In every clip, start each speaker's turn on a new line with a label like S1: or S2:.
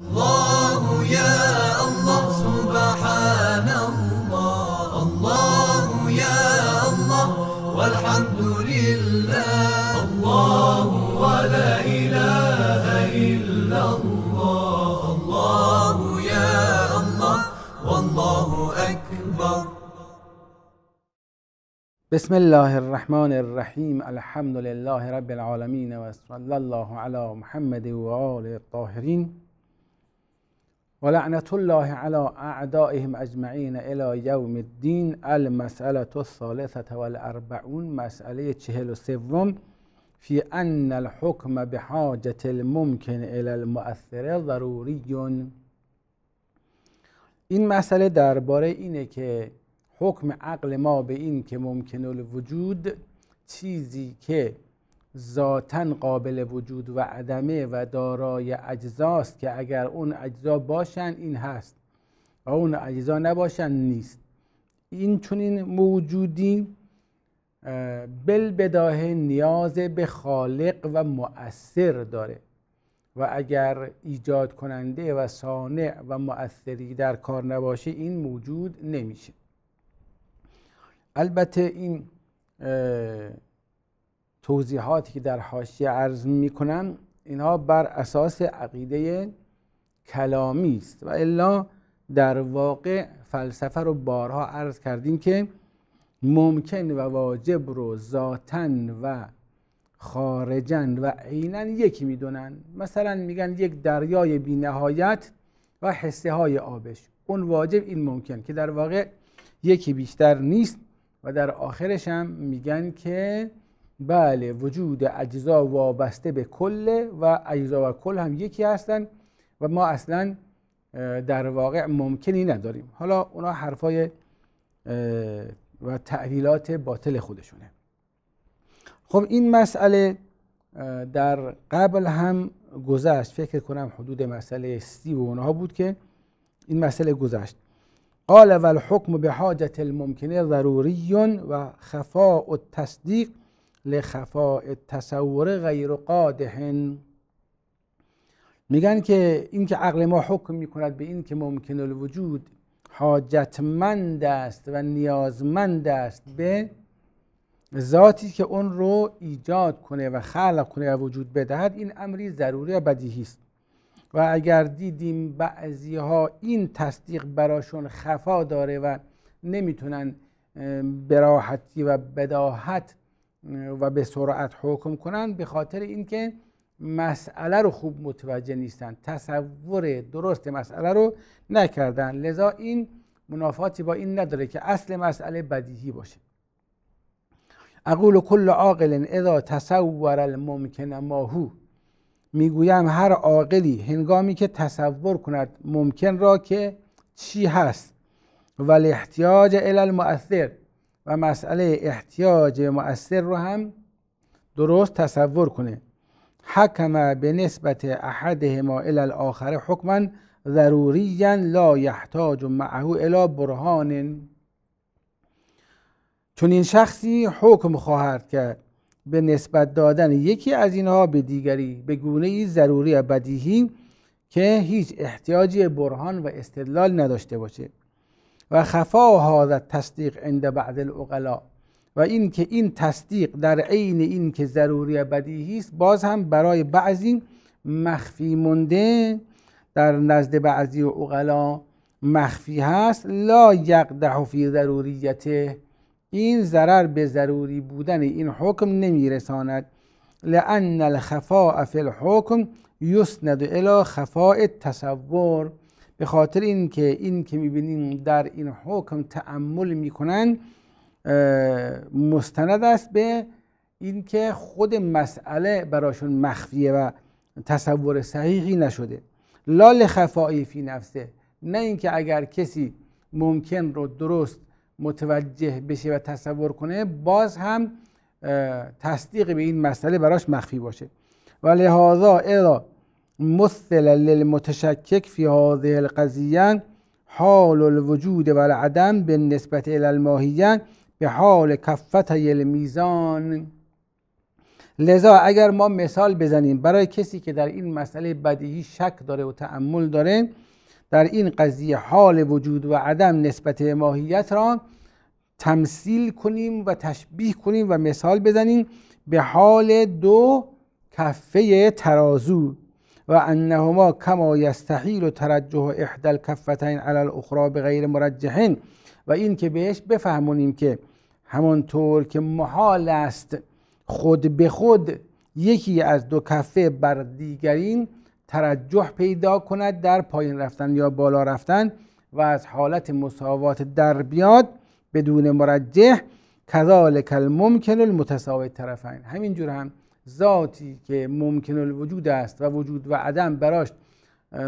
S1: الله يا الله سبحان الله الله يا الله والحمد لله الله ولا إله إلا الله الله يا الله والله أكبر بسم الله الرحمن الرحيم الحمد لله رب العالمين وصلى الله على محمد وآله الطاهرين ولعنة الله على اعدائهم اجمعین، الى یوم الدین المسألة الثالثة والاربعون مسئله چهل و سوم فی ان الحکم بحاجة الممکن الى المؤثر ضروری این مسئله درباره اینه که حکم عقل ما به این که ممکن الوجود چیزی که ذاتا قابل وجود و عدمه و دارای اجزاست که اگر اون اجزا باشن این هست و اون اجزا نباشن نیست این چون این موجودی بل بداهه نیاز به خالق و مؤثر داره و اگر ایجاد کننده و صانع و مؤثری در کار نباشه این موجود نمیشه البته این توضیحاتی که در حاشیه عرض میکنم اینها بر اساس عقیده کلامی است و الا در واقع فلسفه رو بارها عرض کردیم که ممکن و واجب رو ذاتن و خارجن و عینا یکی میدونن مثلا میگن یک دریای بینهایت و حسه های آبش اون واجب این ممکن که در واقع یکی بیشتر نیست و در آخرش هم میگن که بله وجود اجزا وابسته به کل و اجزا و کل هم یکی هستند و ما اصلا در واقع ممکنی نداریم حالا اونا حرفای و تعویلات باطل خودشونه خب این مسئله در قبل هم گذشت فکر کنم حدود مسئله سی و اونها بود که این مسئله گذشت قال و الحکم به حاجت الممکنه ضروری و خفاء تصدیق لخفاء تصور غیر قادح میگن که اینکه عقل ما حکم میکند به این که ممکن الوجود حاجتمند است و نیازمند است به ذاتی که اون رو ایجاد کنه و خلق کنه و وجود بدهد این امری ضروری و بدیهی است و اگر دیدیم بعضی ها این تصدیق براشون خفا داره و نمیتونن براحتی و بداحت و به سرعت حکم کنند به خاطر اینکه مسئله رو خوب متوجه نیستن تصور درست مسئله رو نکردن لذا این منافاتی با این نداره که اصل مسئله بدیهی باشه اقول کل عاقل اذا تصور الممکن ماهو میگویم هر عاقلی هنگامی که تصور کند ممکن را که چی هست ولی احتیاج الی المؤثر و مسئله احتیاج مؤثر رو هم درست تصور کنه حکم به نسبت احدهما الی الاخر حکما ضروریا لا یحتاج معه الی برهان چون این شخصی حکم خواهد کرد به نسبت دادن یکی از اینها به دیگری به گونه ای ضروری و بدیهی که هیچ احتیاجی برهان و استدلال نداشته باشه و خفا هذا تصدیق عند بعض العقلا و اینکه این تصدیق در عین این که ضروری بدیهی است باز هم برای بعضی مخفی مونده در نزد بعضی عقلا مخفی هست لا یقدح فی ضروریته این ضرر به ضروری بودن این حکم نمیرساند لان الخفاء فی الحکم یسند الی خفاء التصور به خاطر اینکه این که میبینیم در این حکم تعمل میکنن مستند است به اینکه خود مسئله براشون مخفیه و تصور صحیحی نشده لال خفایی فی نفسه نه اینکه اگر کسی ممکن رو درست متوجه بشه و تصور کنه باز هم تصدیق به این مسئله براش مخفی باشه و لحاظا اذا مثلا للمتشکک فی هذه القضیه حال الوجود و العدم به نسبت الماهیه به حال کفت میزان لذا اگر ما مثال بزنیم برای کسی که در این مسئله بدیهی شک داره و تعمل داره در این قضیه حال وجود و عدم نسبت ماهیت را تمثیل کنیم و تشبیه کنیم و مثال بزنیم به حال دو کفه ترازو و انهما کما یستحیل ترجح احدی الکفتین علی الاخری به غیر مرجحین و این که بهش بفهمونیم که همانطور که محال است خود به خود یکی از دو کفه بر دیگرین ترجح پیدا کند در پایین رفتن یا بالا رفتن و از حالت مساوات در بیاد بدون مرجح کذالک الممکن المتساوی طرفین همینجور هم ذاتی که ممکن الوجود است و وجود و عدم براش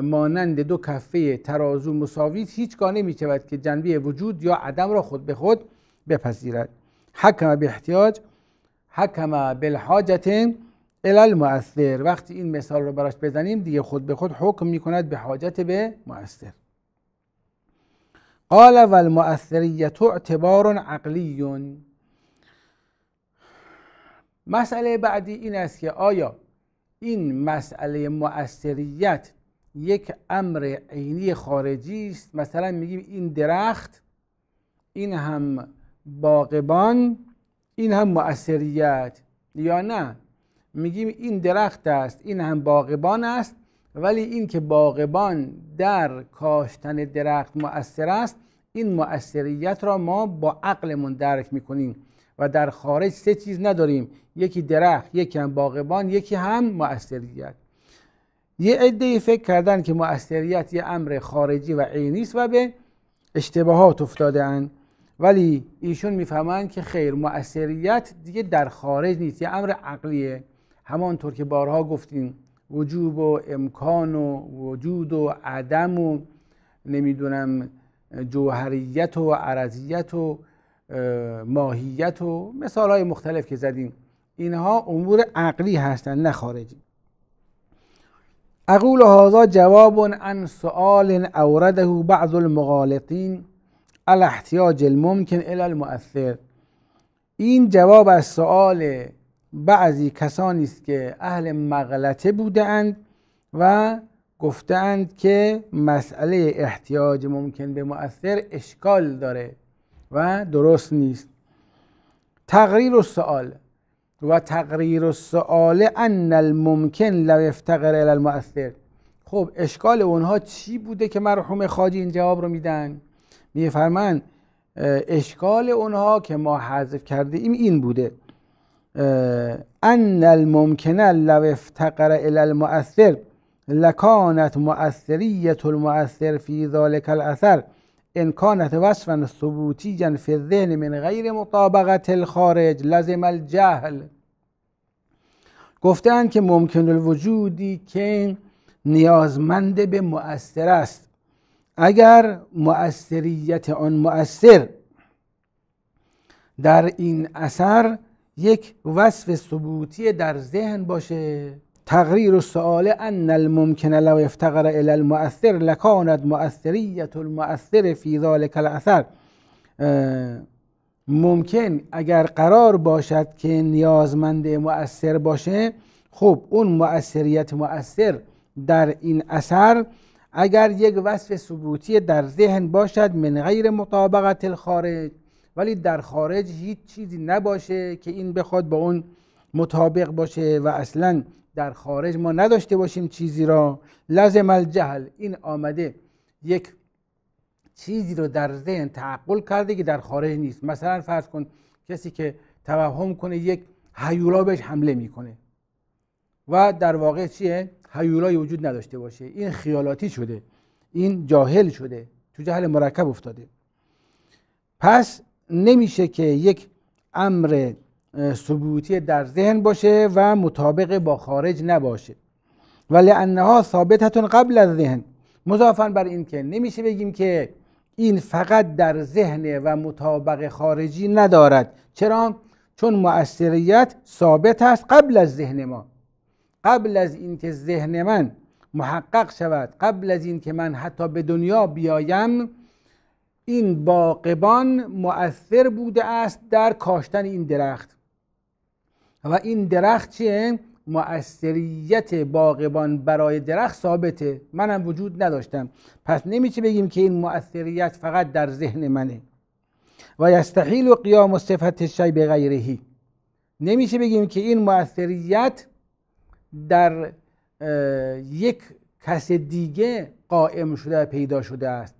S1: مانند دو کفه ترازو مساوی هیچگاه نمی شود که جنبه وجود یا عدم را خود به خود بپذیرد حکم به احتیاج حکم بالحاجت ال المؤثر وقتی این مثال رو براش بزنیم دیگه خود به خود حکم می کند به حاجت به مؤثر قال والمؤثریت اعتبار عقلی مسئله بعدی این است که آیا این مسئله مؤثریت یک امر عینی خارجی است مثلا میگیم این درخت این هم باقبان این هم مؤثریت یا نه میگیم این درخت است این هم باقبان است ولی این که باغبان در کاشتن درخت مؤثر است این مؤثریت را ما با عقلمون درک میکنیم و در خارج سه چیز نداریم یکی درخت یکی هم باغبان یکی هم مؤثریت یه عده فکر کردن که مؤثریت یه امر خارجی و عینی است و به اشتباهات افتاده اند ولی ایشون میفهمند که خیر مؤثریت دیگه در خارج نیست یه امر عقلیه همانطور که بارها گفتیم وجوب و امکان و وجود و عدم و نمیدونم جوهریت و عرضیت و ماهیت و مثال های مختلف که زدیم اینها امور عقلی هستند نه خارجی اقول هذا جواب عن سؤال اورده بعض المغالطین الاحتیاج احتیاج الممکن الى المؤثر این جواب از سؤال بعضی کسانی است که اهل مغلطه بودند و گفتند که مسئله احتیاج ممکن به مؤثر اشکال داره و درست نیست تقریر و سؤال و تقریر و سؤال ان الممکن لو افتقر الى المؤثر خب اشکال اونها چی بوده که مرحوم خاجی این جواب رو میدن میفرمن اشکال اونها که ما حذف کرده ایم این بوده ان الممکن لو افتقر الى المؤثر لکانت مؤثریت المؤثر فی ذلك الاثر ان کانت وصفا جن فی الذهن من غیر مطابقت الخارج لزم الجهل گفتند که ممکن الوجودی که نیازمند به مؤثر است اگر مؤثریت آن مؤثر در این اثر یک وصف ثبوتی در ذهن باشه تغریر السؤال ان الممکن لو افتقر الى المؤثر لکانت مؤثریت المؤثر فی ذلك الاثر ممکن اگر قرار باشد که نیازمند مؤثر باشه خب اون مؤثریت مؤثر در این اثر اگر یک وصف ثبوتی در ذهن باشد من غیر مطابقت الخارج ولی در خارج هیچ چیزی نباشه که این بخواد با اون مطابق باشه و اصلا در خارج ما نداشته باشیم چیزی را لازم الجهل این آمده یک چیزی رو در ذهن تعقل کرده که در خارج نیست مثلا فرض کن کسی که توهم کنه یک هیولا بهش حمله میکنه و در واقع چیه هیولایی وجود نداشته باشه این خیالاتی شده این جاهل شده تو جهل مرکب افتاده پس نمیشه که یک امر ثبوتی در ذهن باشه و مطابق با خارج نباشه ولی انها ثابتتون قبل از ذهن مضافا بر این که نمیشه بگیم که این فقط در ذهن و مطابق خارجی ندارد چرا چون مؤثریت ثابت است قبل از ذهن ما قبل از اینکه ذهن من محقق شود قبل از اینکه من حتی به دنیا بیایم این باقبان مؤثر بوده است در کاشتن این درخت و این درخت چیه مؤثریت باغبان برای درخت ثابته منم وجود نداشتم پس نمیشه بگیم که این مؤثریت فقط در ذهن منه و یستحیل و قیام و صفت شای به غیرهی نمیشه بگیم که این مؤثریت در یک کس دیگه قائم شده و پیدا شده است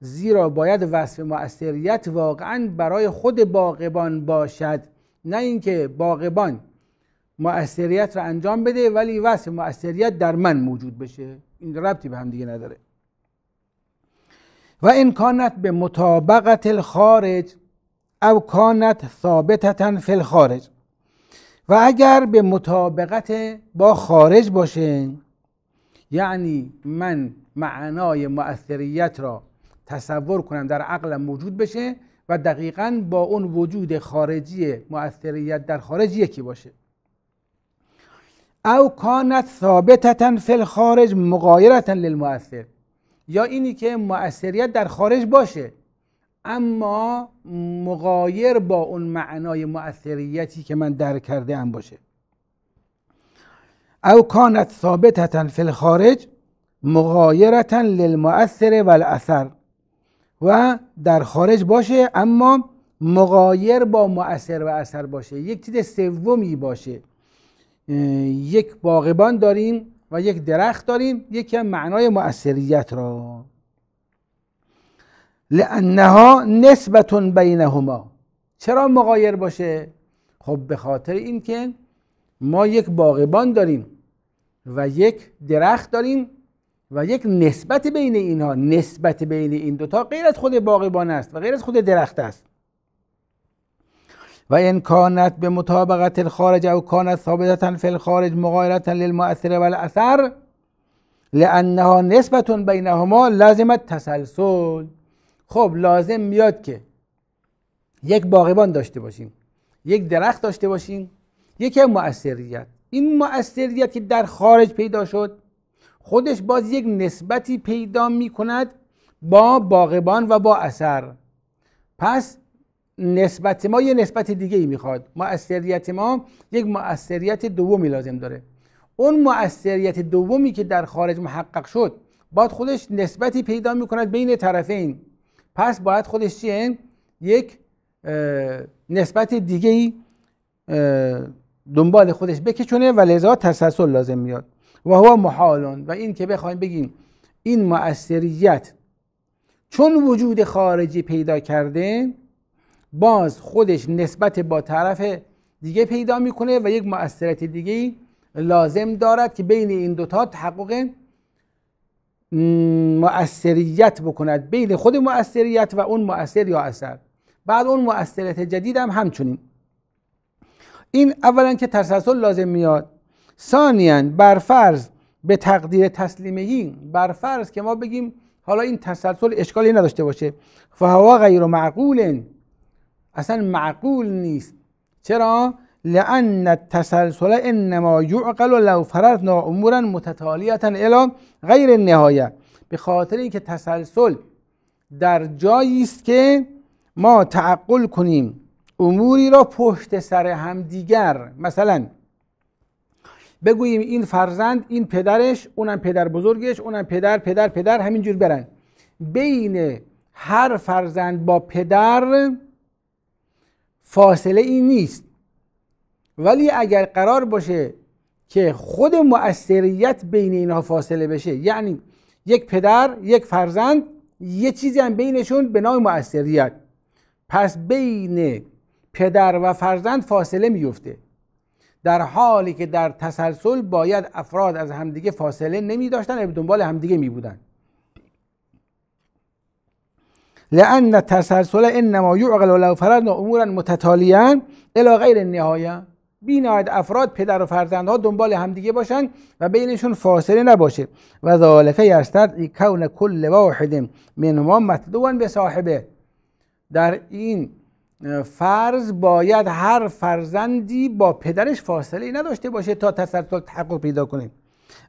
S1: زیرا باید وصف مؤثریت واقعا برای خود باغبان باشد نه اینکه باغبان مؤثریت رو انجام بده ولی وصف مؤثریت در من موجود بشه این ربطی به هم دیگه نداره و این کانت به مطابقت الخارج او کانت ثابتتا فی الخارج و اگر به مطابقت با خارج باشه یعنی من معنای مؤثریت را تصور کنم در عقلم موجود بشه و دقیقا با اون وجود خارجی مؤثریت در خارج یکی باشه او کانت ثابتتا فی الخارج مغایرتا للمؤثر یا اینی که مؤثریت در خارج باشه اما مغایر با اون معنای مؤثریتی که من درک کرده ام باشه او کانت ثابتتا فی الخارج مغایرتا للمؤثر والاثر و در خارج باشه اما مقایر با مؤثر و اثر باشه یک چیز سومی باشه یک باغبان داریم و یک درخت داریم یکی هم معنای مؤثریت را لانها نسبت بینهما چرا مقایر باشه خب به خاطر اینکه ما یک باغبان داریم و یک درخت داریم و یک نسبت بین اینها نسبت بین این دوتا غیر از خود باقیبان است و غیر از خود درخت است و این کانت به مطابقت الخارج او کانت ثابتتا فی الخارج مغایرتا للمؤثر و الاثر لانها نسبت بینهما لازمت تسلسل خب لازم میاد که یک باقیبان داشته باشیم یک درخت داشته باشیم یکی مؤثریت این مؤثریت که در خارج پیدا شد خودش باز یک نسبتی پیدا می کند با باقبان و با اثر پس نسبت ما یه نسبت دیگه ای میخواد مؤثریت ما یک مؤثریت دومی لازم داره اون مؤثریت دومی که در خارج محقق شد باید خودش نسبتی پیدا میکند بین طرفین پس باید خودش چیه یک نسبت دیگه ای دنبال خودش بکشونه و لذا تسلسل لازم میاد و هو محالون و این که بخوایم بگیم این مؤثریت چون وجود خارجی پیدا کرده باز خودش نسبت با طرف دیگه پیدا میکنه و یک مؤثریت دیگه لازم دارد که بین این دوتا تحقق مؤثریت بکند بین خود مؤثریت و اون مؤثر یا اثر بعد اون مؤثریت جدید هم همچنین این اولا که تسلسل لازم میاد ثانیا برفرض به تقدیر بر برفرض که ما بگیم حالا این تسلسل اشکالی نداشته باشه فهوا غیر معقول اصلا معقول نیست چرا لان التسلسل انما یعقل لو فرضنا امورا متتالیه الی غیر النهایه به خاطر اینکه تسلسل در جایی است که ما تعقل کنیم اموری را پشت سر همدیگر مثلا بگوییم این فرزند این پدرش اونم پدر بزرگش اونم پدر پدر پدر همینجور برن بین هر فرزند با پدر فاصله این نیست ولی اگر قرار باشه که خود مؤثریت بین اینها فاصله بشه یعنی یک پدر یک فرزند یه چیزی هم بینشون به نام مؤثریت پس بین پدر و فرزند فاصله میفته در حالی که در تسلسل باید افراد از همدیگه فاصله نمی داشتن و دنبال همدیگه می بودن لأن تسلسل انما یعقل لو و امورا متتالیه الی غیر نهایه بینهایت افراد پدر و فرزندها دنبال همدیگه باشن و بینشون فاصله نباشه و ذالک ای کون کل واحد منهما مطلوبا به صاحبه در این فرض باید هر فرزندی با پدرش فاصله نداشته باشه تا تسلسل تحقق پیدا کنه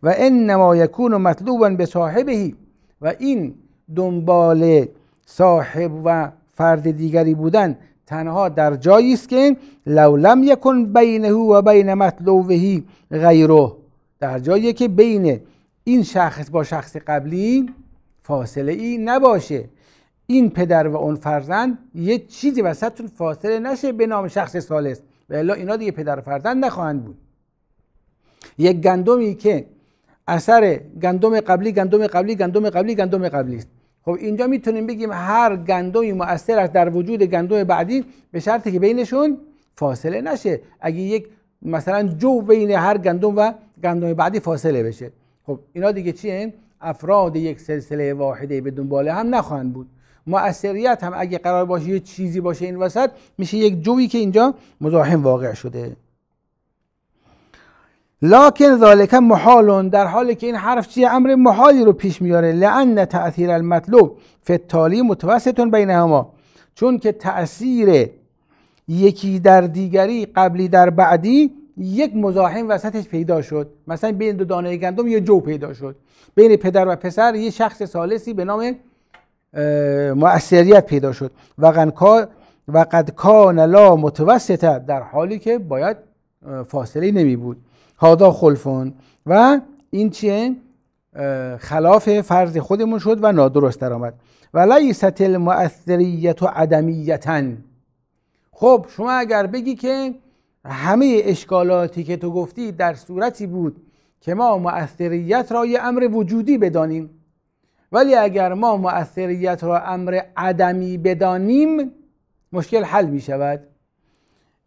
S1: و انما یکون مطلوبا به صاحبهی و این دنبال صاحب و فرد دیگری بودن تنها در جایی است که لو لم یکن بینه و بین مطلوبهی غیره در جایی که بین این شخص با شخص قبلی فاصله ای نباشه این پدر و اون فرزند یه چیزی وسطتون فاصله نشه به نام شخص سالس و الا اینا دیگه پدر و فرزند نخواهند بود یک گندمی که اثر گندم قبلی گندم قبلی گندم قبلی گندم قبلی است خب اینجا میتونیم بگیم هر گندمی مؤثر است در وجود گندم بعدی به شرطی که بینشون فاصله نشه اگه یک مثلا جو بین هر گندم و گندم بعدی فاصله بشه خب اینا دیگه چیه افراد یک سلسله واحده به دنبال هم نخواهند بود مؤثریت هم اگه قرار باشه یه چیزی باشه این وسط میشه یک جویی که اینجا مزاحم واقع شده لکن ذالک محال در حالی که این حرف چیه امر محالی رو پیش میاره لان تاثیر المطلوب فی التالی متوسطون بینهما چون که تاثیر یکی در دیگری قبلی در بعدی یک مزاحم وسطش پیدا شد مثلا بین دو دانه گندم یه جو پیدا شد بین پدر و پسر یه شخص ثالثی به نام مؤثریت پیدا شد و قد کان لا متوسطه در حالی که باید فاصله نمی بود هادا خلفون و این چیه خلاف فرض خودمون شد و نادرست در آمد و لیست المؤثریت و عدمیتن خب شما اگر بگی که همه اشکالاتی که تو گفتی در صورتی بود که ما مؤثریت را یه امر وجودی بدانیم ولی اگر ما مؤثریت را امر عدمی بدانیم مشکل حل می شود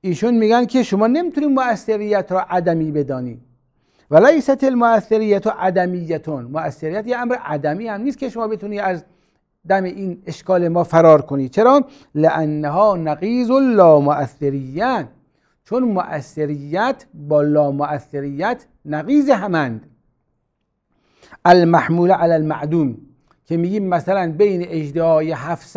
S1: ایشون میگن که شما نمیتونید مؤثریت را عدمی بدانیم و لیست المؤثریت و عدمیتون مؤثریت یه امر عدمی هم نیست که شما بتونی از دم این اشکال ما فرار کنی چرا لانها و لا مؤثریت چون مؤثریت با لا مؤثریت نقیز همند المحمول علی المعدوم که میگیم مثلا بین اجدهای هفت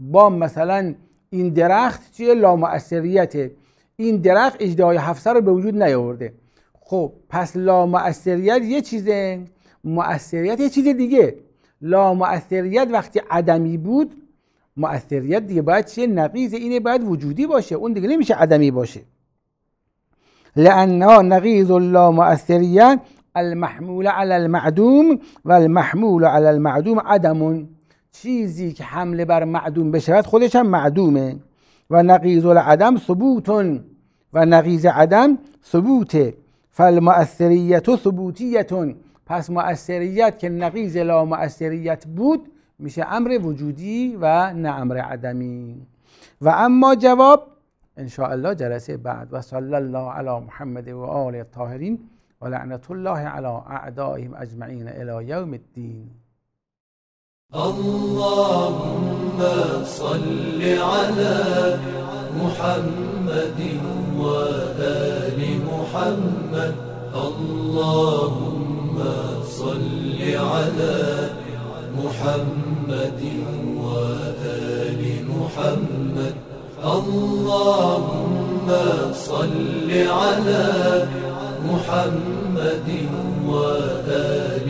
S1: با مثلا این درخت چیه لامؤثریته این درخت اجدهای هفت رو به وجود نیاورده خب پس لامؤثریت یه چیزه مؤثریت یه چیز دیگه لامؤثریت وقتی عدمی بود مؤثریت دیگه باید چیه نقیز اینه باید وجودی باشه اون دیگه نمیشه عدمی باشه لانها نقیز لامؤثریت المحمول علی المعدوم و المحمول علی المعدوم عدمون چیزی که حمله بر معدوم بشود خودش هم معدومه و نقیز العدم ثبوتون و نقیز عدم ثبوته فالمؤثریت و پس مؤثریت که نقیز لا مؤثریت بود میشه امر وجودی و نه امر عدمی و اما جواب ان الله جلسه بعد و صلی الله علی محمد و آل طاهرین ولعنة الله على أعدائهم أجمعين إلى يوم الدين اللهم صل على محمد وآل محمد اللهم صل على محمد وآل محمد اللهم صل على محمد وآل